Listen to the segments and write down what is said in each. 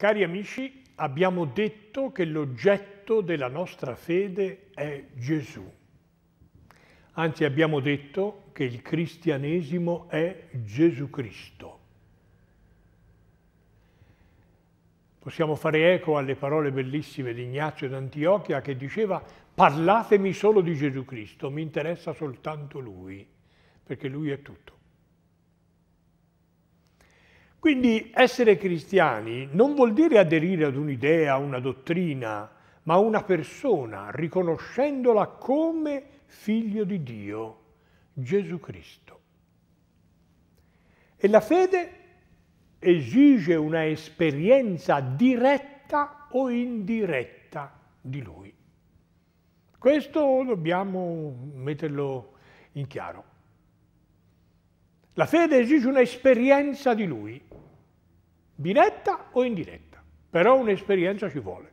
Cari amici, abbiamo detto che l'oggetto della nostra fede è Gesù. Anzi, abbiamo detto che il cristianesimo è Gesù Cristo. Possiamo fare eco alle parole bellissime di Ignazio d'Antiochia che diceva parlatemi solo di Gesù Cristo, mi interessa soltanto Lui, perché Lui è tutto. Quindi essere cristiani non vuol dire aderire ad un'idea, a una dottrina, ma a una persona, riconoscendola come figlio di Dio, Gesù Cristo. E la fede esige una esperienza diretta o indiretta di Lui. Questo dobbiamo metterlo in chiaro. La fede esige un'esperienza di Lui, diretta o indiretta, però un'esperienza ci vuole.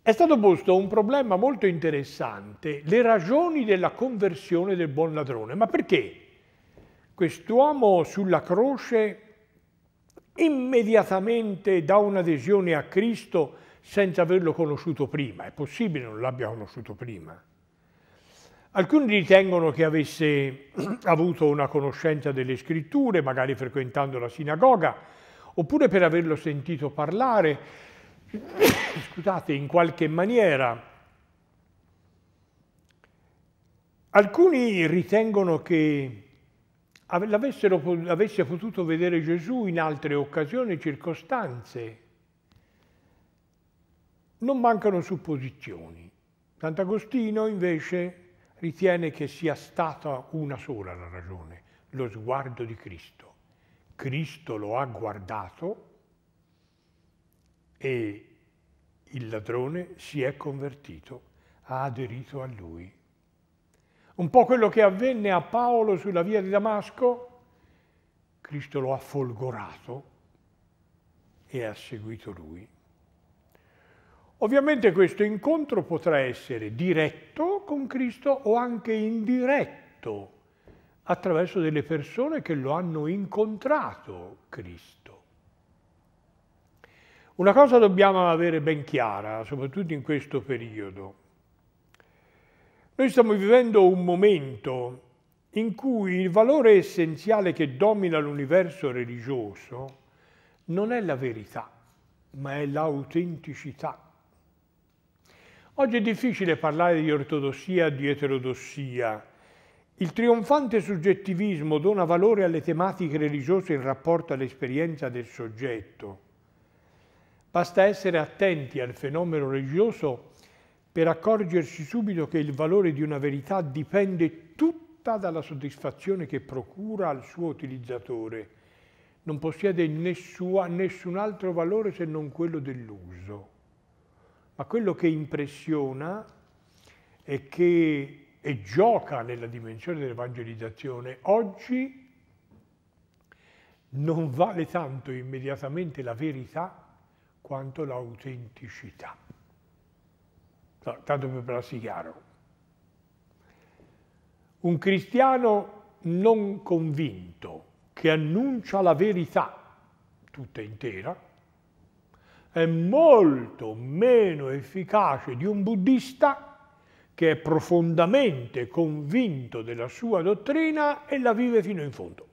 È stato posto un problema molto interessante, le ragioni della conversione del buon ladrone. Ma perché quest'uomo sulla croce immediatamente dà un'adesione a Cristo senza averlo conosciuto prima? È possibile non l'abbia conosciuto prima? Alcuni ritengono che avesse avuto una conoscenza delle scritture, magari frequentando la sinagoga, oppure per averlo sentito parlare, scusate, in qualche maniera. Alcuni ritengono che avesse potuto vedere Gesù in altre occasioni e circostanze. Non mancano supposizioni. Sant'Agostino invece ritiene che sia stata una sola la ragione, lo sguardo di Cristo. Cristo lo ha guardato e il ladrone si è convertito, ha aderito a lui. Un po' quello che avvenne a Paolo sulla via di Damasco, Cristo lo ha folgorato e ha seguito lui. Ovviamente questo incontro potrà essere diretto con Cristo o anche indiretto attraverso delle persone che lo hanno incontrato Cristo. Una cosa dobbiamo avere ben chiara, soprattutto in questo periodo. Noi stiamo vivendo un momento in cui il valore essenziale che domina l'universo religioso non è la verità, ma è l'autenticità. Oggi è difficile parlare di ortodossia e di eterodossia. Il trionfante soggettivismo dona valore alle tematiche religiose in rapporto all'esperienza del soggetto. Basta essere attenti al fenomeno religioso per accorgersi subito che il valore di una verità dipende tutta dalla soddisfazione che procura al suo utilizzatore. Non possiede nessun altro valore se non quello dell'uso ma quello che impressiona è che e gioca nella dimensione dell'evangelizzazione oggi non vale tanto immediatamente la verità quanto l'autenticità. Tanto per parlarsi chiaro. Un cristiano non convinto che annuncia la verità tutta intera, è molto meno efficace di un buddista che è profondamente convinto della sua dottrina e la vive fino in fondo.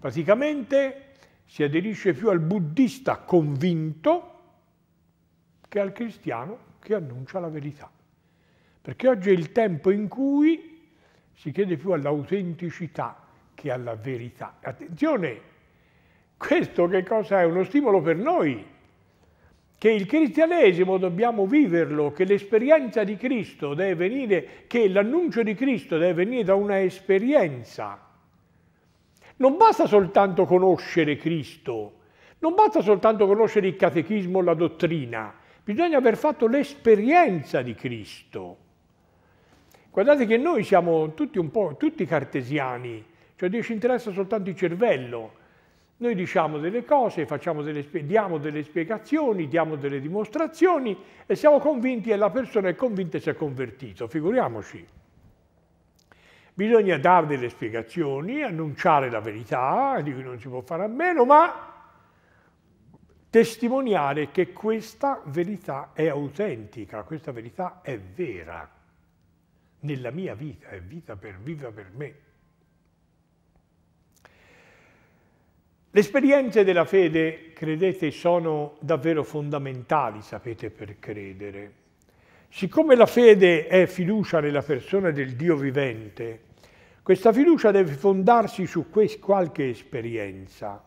Praticamente si aderisce più al buddista convinto che al cristiano che annuncia la verità. Perché oggi è il tempo in cui si chiede più all'autenticità che alla verità. Attenzione, questo che cosa è? Uno stimolo per noi, che il cristianesimo dobbiamo viverlo, che l'esperienza di Cristo deve venire, che l'annuncio di Cristo deve venire da una esperienza. Non basta soltanto conoscere Cristo, non basta soltanto conoscere il catechismo o la dottrina, bisogna aver fatto l'esperienza di Cristo. Guardate che noi siamo tutti un po', tutti cartesiani, cioè Dio ci interessa soltanto il cervello, noi diciamo delle cose, delle, diamo delle spiegazioni, diamo delle dimostrazioni e siamo convinti e la persona è convinta e si è convertito, figuriamoci. Bisogna dare delle spiegazioni, annunciare la verità, di cui non si può fare a meno, ma testimoniare che questa verità è autentica, questa verità è vera nella mia vita, è vita per viva per me. Le esperienze della fede, credete, sono davvero fondamentali, sapete, per credere. Siccome la fede è fiducia nella persona del Dio vivente, questa fiducia deve fondarsi su qualche esperienza.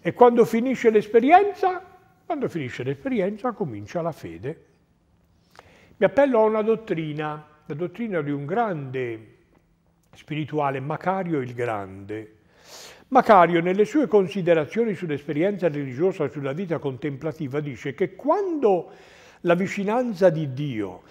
E quando finisce l'esperienza, quando finisce l'esperienza comincia la fede. Mi appello a una dottrina, la dottrina di un grande spirituale, Macario il Grande, Macario nelle sue considerazioni sull'esperienza religiosa e sulla vita contemplativa dice che quando la vicinanza di Dio,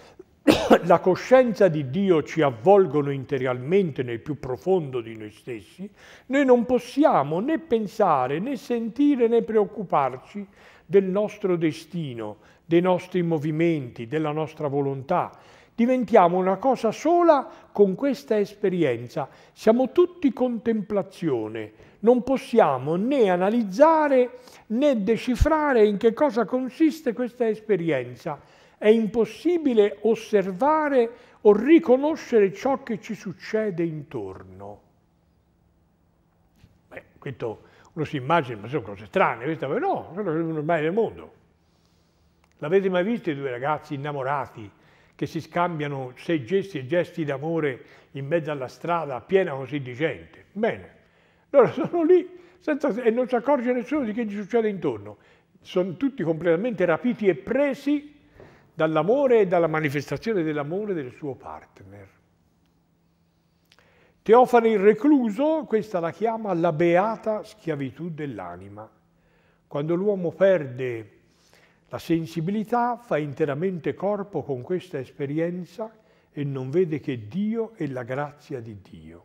la coscienza di Dio ci avvolgono interiormente nel più profondo di noi stessi, noi non possiamo né pensare né sentire né preoccuparci del nostro destino, dei nostri movimenti, della nostra volontà, diventiamo una cosa sola con questa esperienza. Siamo tutti contemplazione, non possiamo né analizzare né decifrare in che cosa consiste questa esperienza. È impossibile osservare o riconoscere ciò che ci succede intorno. Beh, questo uno si immagina, ma sono cose strane, questa, no, sono ormai del mondo. L'avete mai visto i due ragazzi innamorati che si scambiano sei gesti e gesti d'amore in mezzo alla strada piena così di gente. Bene, loro sono lì senza, e non si accorge nessuno di che gli succede intorno. Sono tutti completamente rapiti e presi dall'amore e dalla manifestazione dell'amore del suo partner. Teofane il recluso, questa la chiama la beata schiavitù dell'anima. Quando l'uomo perde la sensibilità fa interamente corpo con questa esperienza e non vede che Dio e la grazia di Dio.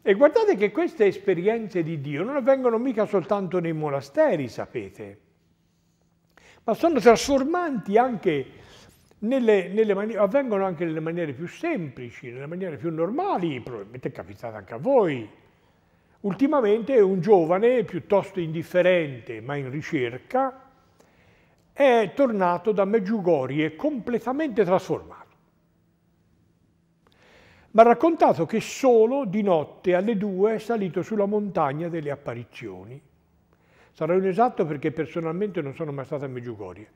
E guardate che queste esperienze di Dio non avvengono mica soltanto nei monasteri, sapete, ma sono trasformanti anche nelle, nelle avvengono anche nelle maniere più semplici, nelle maniere più normali, probabilmente è capitato anche a voi. Ultimamente un giovane piuttosto indifferente ma in ricerca, è tornato da Meggiugorie completamente trasformato. Ma ha raccontato che solo di notte alle due è salito sulla montagna delle apparizioni. Sarò un esatto perché personalmente non sono mai stato a Meggiugorie.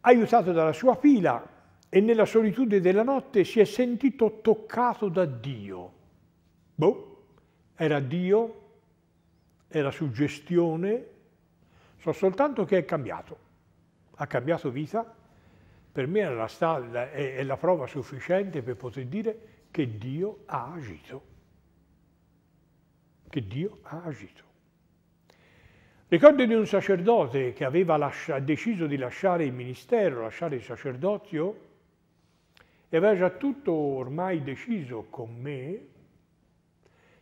Aiutato dalla sua fila e nella solitudine della notte si è sentito toccato da Dio. Boh, era Dio, era suggestione, so soltanto che è cambiato ha cambiato vita, per me è la, stalla, è, è la prova sufficiente per poter dire che Dio ha agito. Che Dio ha agito. Ricordo di un sacerdote che aveva lascia, deciso di lasciare il ministero, lasciare il sacerdozio, e aveva già tutto ormai deciso con me.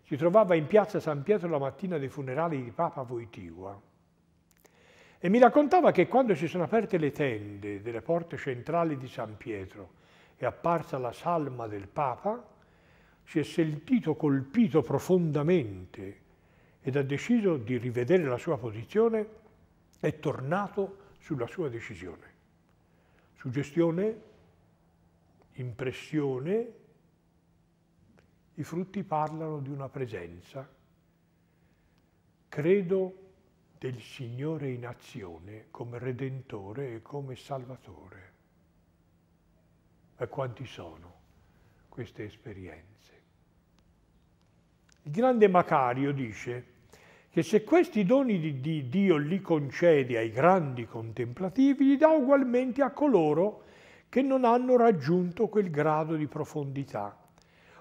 Si trovava in piazza San Pietro la mattina dei funerali di Papa Voitigua e mi raccontava che quando si sono aperte le tende delle porte centrali di San Pietro è apparsa la salma del Papa, si è sentito colpito profondamente ed ha deciso di rivedere la sua posizione, è tornato sulla sua decisione. Suggestione, impressione, i frutti parlano di una presenza. Credo del Signore in azione come Redentore e come Salvatore. Ma quanti sono queste esperienze? Il grande Macario dice che se questi doni di, Dio li concede ai grandi contemplativi, li dà ugualmente a coloro che non hanno raggiunto quel grado di profondità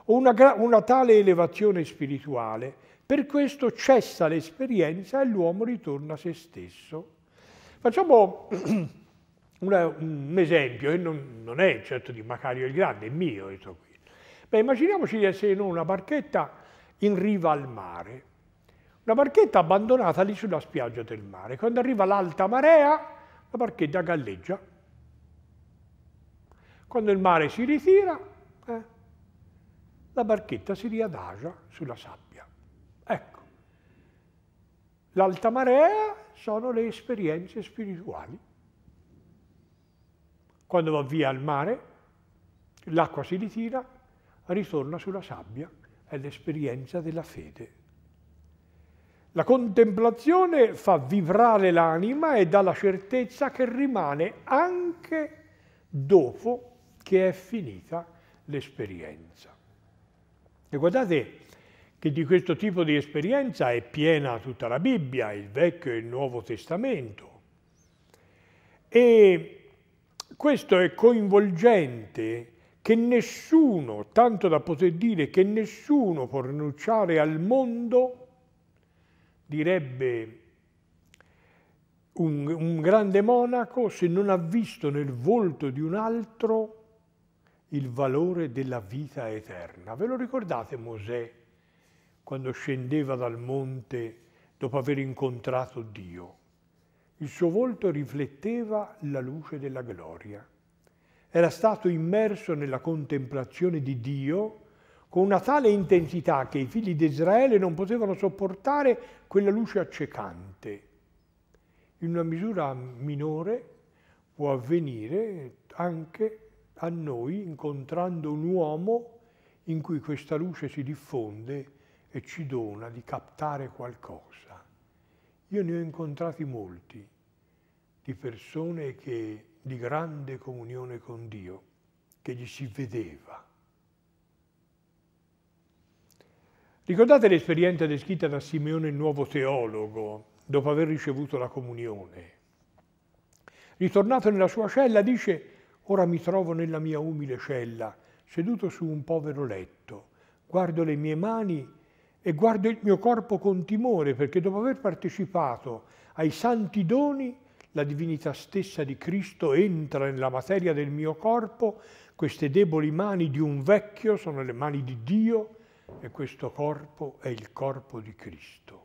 o una, una tale elevazione spirituale per questo cessa l'esperienza e l'uomo ritorna a se stesso. Facciamo una, un esempio, e non, non, è certo di Macario il Grande, è mio questo qui. Beh, immaginiamoci di essere in una barchetta in riva al mare, una barchetta abbandonata lì sulla spiaggia del mare. Quando arriva l'alta marea, la barchetta galleggia. Quando il mare si ritira, eh, la barchetta si riadagia sulla sabbia. Ecco, l'alta marea sono le esperienze spirituali. Quando va via al mare, l'acqua si ritira, ritorna sulla sabbia, è l'esperienza della fede. La contemplazione fa vibrare l'anima e dà la certezza che rimane anche dopo che è finita l'esperienza. E guardate, che di questo tipo di esperienza è piena tutta la Bibbia, il Vecchio e il Nuovo Testamento. E questo è coinvolgente che nessuno, tanto da poter dire che nessuno può rinunciare al mondo, direbbe un, un, grande monaco, se non ha visto nel volto di un altro il valore della vita eterna. Ve lo ricordate Mosè quando scendeva dal monte dopo aver incontrato Dio. Il suo volto rifletteva la luce della gloria. Era stato immerso nella contemplazione di Dio con una tale intensità che i figli di Israele non potevano sopportare quella luce accecante. In una misura minore può avvenire anche a noi incontrando un uomo in cui questa luce si diffonde e ci dona di captare qualcosa. Io ne ho incontrati molti di persone che, di grande comunione con Dio, che gli si vedeva. Ricordate l'esperienza descritta da Simeone il nuovo teologo, dopo aver ricevuto la comunione. Ritornato nella sua cella dice, ora mi trovo nella mia umile cella, seduto su un povero letto, guardo le mie mani e guardo il mio corpo con timore perché dopo aver partecipato ai santi doni, la divinità stessa di Cristo entra nella materia del mio corpo, queste deboli mani di un vecchio sono le mani di Dio e questo corpo è il corpo di Cristo.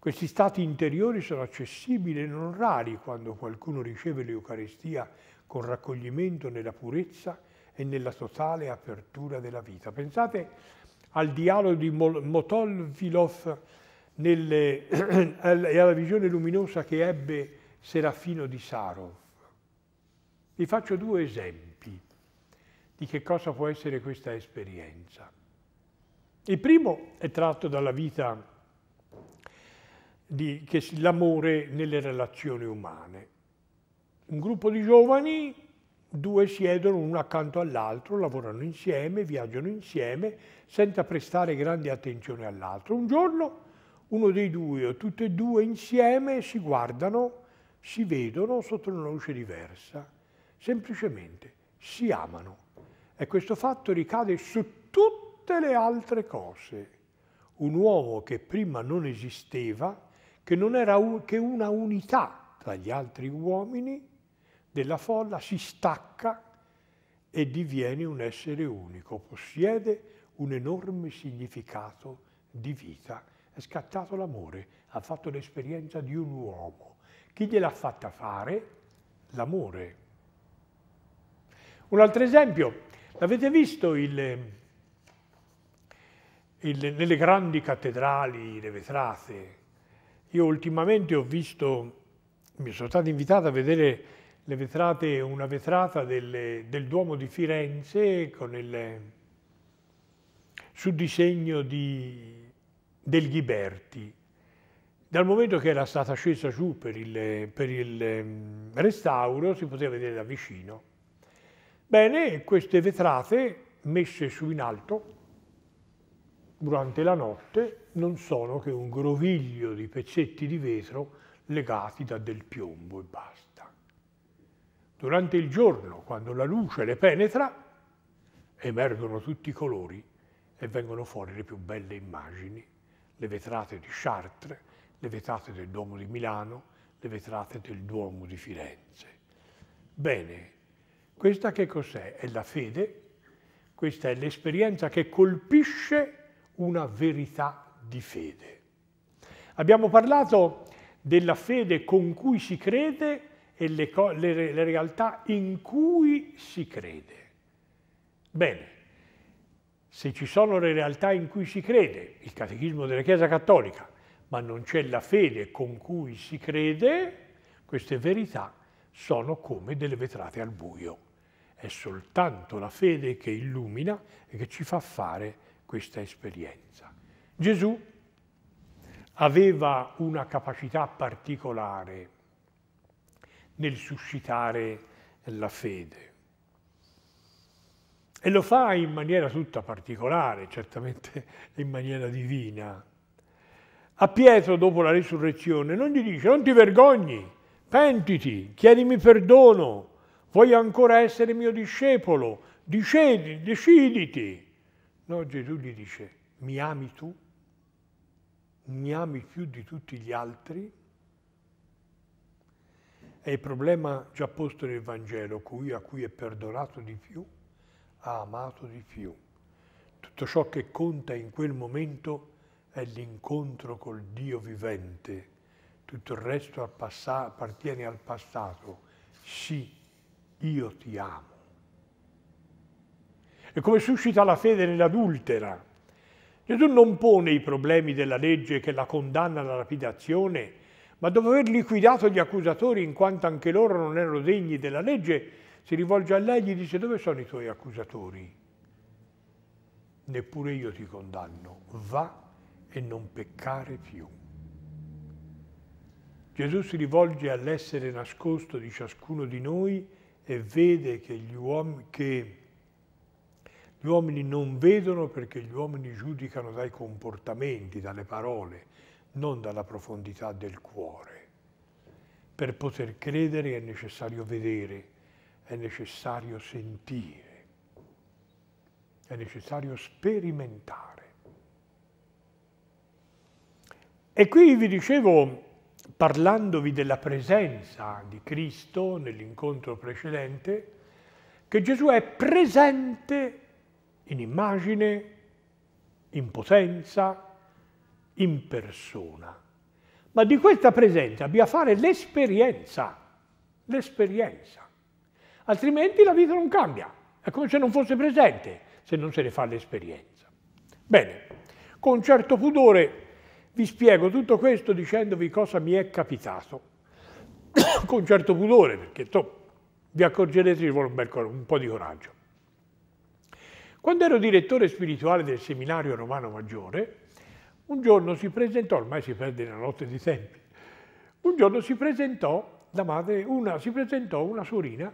Questi stati interiori sono accessibili e non rari quando qualcuno riceve l'Eucaristia con raccoglimento nella purezza e nella totale apertura della vita. Pensate al dialogo di Motolvilov e alla visione luminosa che ebbe Serafino di Sarov. Vi faccio due esempi di che cosa può essere questa esperienza. Il primo è tratto dalla vita di l'amore nelle relazioni umane. Un gruppo di giovani due siedono uno accanto all'altro, lavorano insieme, viaggiano insieme, senza prestare grande attenzione all'altro. Un giorno uno dei due o tutti e due insieme si guardano, si vedono sotto una luce diversa, semplicemente si amano. E questo fatto ricade su tutte le altre cose. Un uomo che prima non esisteva, che non era che una unità tra gli altri uomini, della folla si stacca e diviene un essere unico, possiede un enorme significato di vita. È scattato l'amore, ha fatto l'esperienza di un uomo. Chi gliel'ha fatta fare? L'amore. Un altro esempio, l'avete visto il, il, nelle grandi cattedrali, le vetrate? Io ultimamente ho visto, mi sono stato invitato a vedere le vetrate, una vetrata del, del Duomo di Firenze con il, su disegno di, del Ghiberti. Dal momento che era stata scesa giù per il, per il ehm, restauro si poteva vedere da vicino. Bene, queste vetrate messe su in alto durante la notte non sono che un groviglio di pezzetti di vetro legati da del piombo e basta. Durante il giorno, quando la luce le penetra, emergono tutti i colori e vengono fuori le più belle immagini, le vetrate di Chartres, le vetrate del Duomo di Milano, le vetrate del Duomo di Firenze. Bene, questa che cos'è? È la fede, questa è l'esperienza che colpisce una verità di fede. Abbiamo parlato della fede con cui si crede e le, le, le realtà in cui si crede. Bene, se ci sono le realtà in cui si crede, il catechismo della Chiesa Cattolica, ma non c'è la fede con cui si crede, queste verità sono come delle vetrate al buio. È soltanto la fede che illumina e che ci fa fare questa esperienza. Gesù aveva una capacità particolare nel suscitare la fede. E lo fa in maniera tutta particolare, certamente in maniera divina. A Pietro, dopo la risurrezione, non gli dice, non ti vergogni, pentiti, chiedimi perdono, vuoi ancora essere mio discepolo, dicedi, deciditi. No, Gesù gli dice, mi ami tu? Mi ami più di tutti gli altri? È il problema già posto nel Vangelo, cui, a cui è perdonato di più, ha amato di più. Tutto ciò che conta in quel momento è l'incontro col Dio vivente. Tutto il resto appartiene al passato. Sì, io ti amo. E come suscita la fede nell'adultera. Gesù non pone i problemi della legge che la condanna alla lapidazione ma dopo aver liquidato gli accusatori in quanto anche loro non erano degni della legge, si rivolge a lei e gli dice dove sono i tuoi accusatori? Neppure io ti condanno, va e non peccare più. Gesù si rivolge all'essere nascosto di ciascuno di noi e vede che gli, uomini, che gli uomini non vedono perché gli uomini giudicano dai comportamenti, dalle parole, non dalla profondità del cuore. Per poter credere è necessario vedere, è necessario sentire, è necessario sperimentare. E qui vi dicevo, parlandovi della presenza di Cristo nell'incontro precedente, che Gesù è presente in immagine, in potenza, in persona, ma di questa presenza a fare l'esperienza, l'esperienza, altrimenti la vita non cambia, è come se non fosse presente se non se ne fa l'esperienza. Bene, con certo pudore vi spiego tutto questo dicendovi cosa mi è capitato, con certo pudore perché to, vi accorgerete che ci vuole un, bel, un po' di coraggio. Quando ero direttore spirituale del seminario romano maggiore, un giorno si presentò, ormai si perde la notte di tempi, un giorno si presentò la madre, una, si presentò una sorina,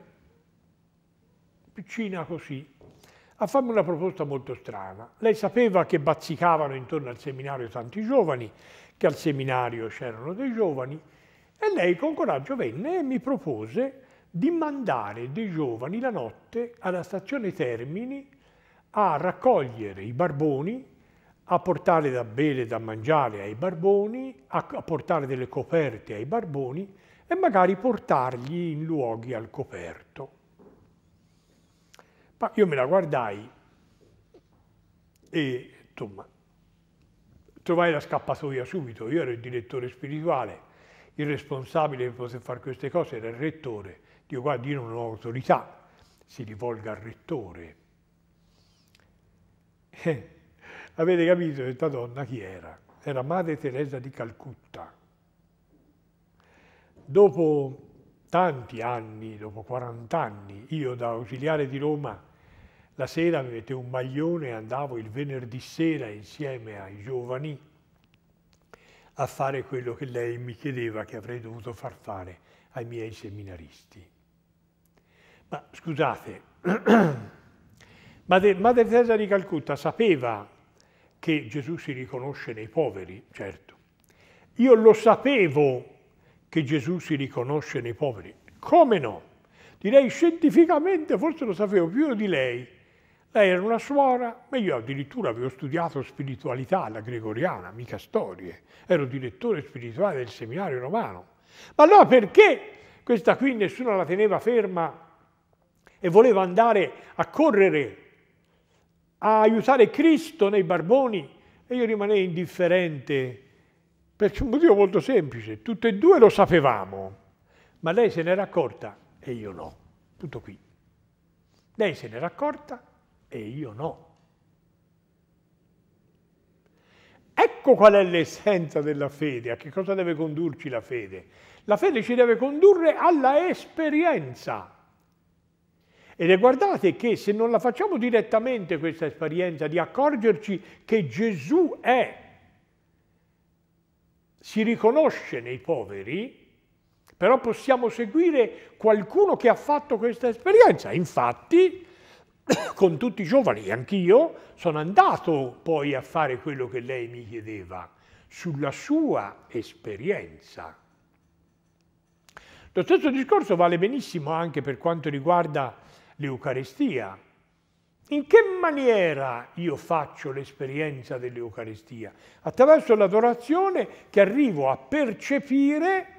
piccina così, a farmi una proposta molto strana. Lei sapeva che bazzicavano intorno al seminario tanti giovani, che al seminario c'erano dei giovani, e lei con coraggio venne e mi propose di mandare dei giovani la notte alla stazione Termini a raccogliere i barboni a portare da bere e da mangiare ai barboni, a portare delle coperte ai barboni e magari portargli in luoghi al coperto. Ma io me la guardai e insomma, trovai la scappatoia subito. Io ero il direttore spirituale, il responsabile che potesse fare queste cose era il rettore. Dio, guarda, io non ho autorità, si rivolga al rettore. Eh Avete capito questa donna chi era? Era Madre Teresa di Calcutta. Dopo tanti anni, dopo 40 anni, io da ausiliare di Roma la sera mi mettevo un maglione e andavo il venerdì sera insieme ai giovani a fare quello che lei mi chiedeva che avrei dovuto far fare ai miei seminaristi. Ma scusate, Madre Teresa di Calcutta sapeva che Gesù si riconosce nei poveri, certo. Io lo sapevo che Gesù si riconosce nei poveri. Come no? Direi scientificamente, forse lo sapevo più di lei. Lei era una suora, ma io addirittura avevo studiato spiritualità alla gregoriana, mica storie. Ero direttore spirituale del seminario romano. Ma allora perché questa qui nessuno la teneva ferma e voleva andare a correre a aiutare Cristo nei barboni e io rimanei indifferente per un motivo molto semplice. Tutte e due lo sapevamo, ma lei se n'era accorta e io no. Tutto qui. Lei se n'era accorta e io no. Ecco qual è l'essenza della fede, a che cosa deve condurci la fede. La fede ci deve condurre alla esperienza ed è guardate che se non la facciamo direttamente questa esperienza di accorgerci che Gesù è, si riconosce nei poveri, però possiamo seguire qualcuno che ha fatto questa esperienza. Infatti, con tutti i giovani, anch'io, sono andato poi a fare quello che lei mi chiedeva, sulla sua esperienza. Lo stesso discorso vale benissimo anche per quanto riguarda l'Eucarestia. In che maniera io faccio l'esperienza dell'Eucarestia? Attraverso l'adorazione che arrivo a percepire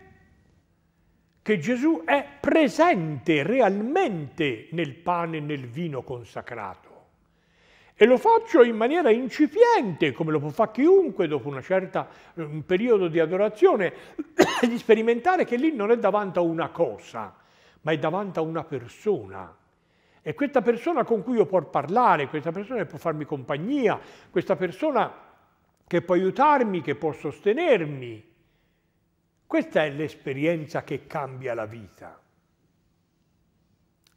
che Gesù è presente realmente nel pane e nel vino consacrato. E lo faccio in maniera incipiente, come lo può fare chiunque dopo certa, eh, un periodo di adorazione, di sperimentare che lì non è davanti a una cosa, ma è davanti a una persona è questa persona con cui io può parlare, questa persona che può farmi compagnia, questa persona che può aiutarmi, che può sostenermi. Questa è l'esperienza che cambia la vita.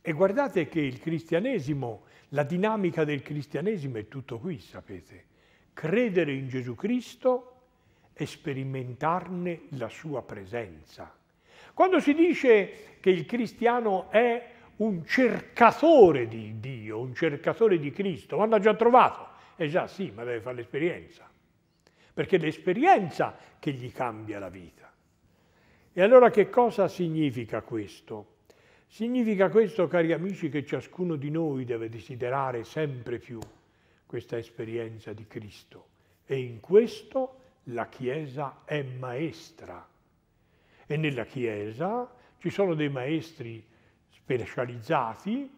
E guardate che il cristianesimo, la dinamica del cristianesimo è tutto qui, sapete. Credere in Gesù Cristo e sperimentarne la sua presenza. Quando si dice che il cristiano è un cercatore di Dio, un cercatore di Cristo, ma l'ha già trovato. E eh già sì, ma deve fare l'esperienza, perché è l'esperienza che gli cambia la vita. E allora che cosa significa questo? Significa questo, cari amici, che ciascuno di noi deve desiderare sempre più questa esperienza di Cristo. E in questo la Chiesa è maestra. E nella Chiesa ci sono dei maestri specializzati,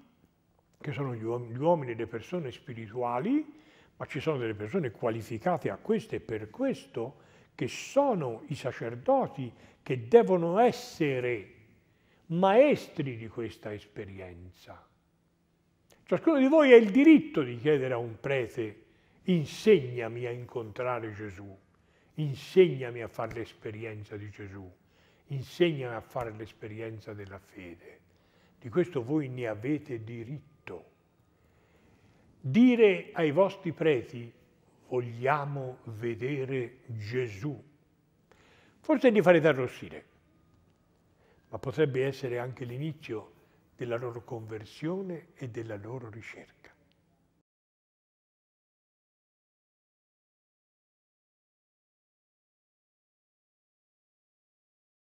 che sono gli, uom gli uomini e le persone spirituali, ma ci sono delle persone qualificate a questo e per questo che sono i sacerdoti che devono essere maestri di questa esperienza. Ciascuno di voi ha il diritto di chiedere a un prete insegnami a incontrare Gesù, insegnami a fare l'esperienza di Gesù, insegnami a fare l'esperienza della fede di questo voi ne avete diritto. Dire ai vostri preti, vogliamo vedere Gesù. Forse li farete arrossire, ma potrebbe essere anche l'inizio della loro conversione e della loro ricerca.